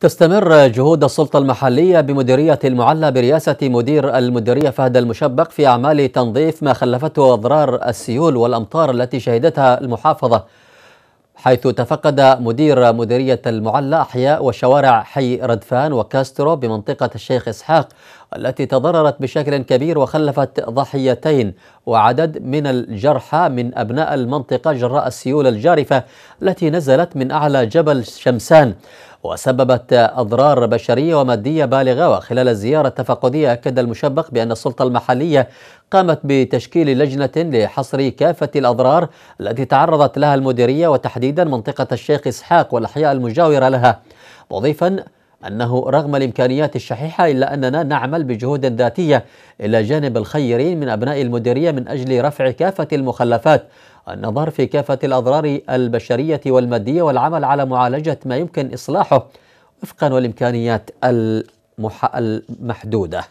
تستمر جهود السلطة المحلية بمديرية المعلى برئاسة مدير المديرية فهد المشبق في أعمال تنظيف ما خلفته أضرار السيول والأمطار التي شهدتها المحافظة حيث تفقد مدير مديرية المعلى أحياء وشوارع حي ردفان وكاسترو بمنطقة الشيخ إسحاق التي تضررت بشكل كبير وخلفت ضحيتين وعدد من الجرحى من أبناء المنطقة جراء السيول الجارفة التي نزلت من أعلى جبل شمسان وسببت أضرار بشرية ومادية بالغة وخلال الزيارة التفقدية أكد المشبق بأن السلطة المحلية قامت بتشكيل لجنة لحصر كافة الأضرار التي تعرضت لها المديرية وتحديدا منطقة الشيخ إسحاق والأحياء المجاورة لها مضيفا أنه رغم الإمكانيات الشحيحة إلا أننا نعمل بجهود ذاتية إلى جانب الخيرين من أبناء المديرية من أجل رفع كافة المخلفات النظر في كافة الأضرار البشرية والمادية والعمل على معالجة ما يمكن إصلاحه وفقا والإمكانيات المح... المحدودة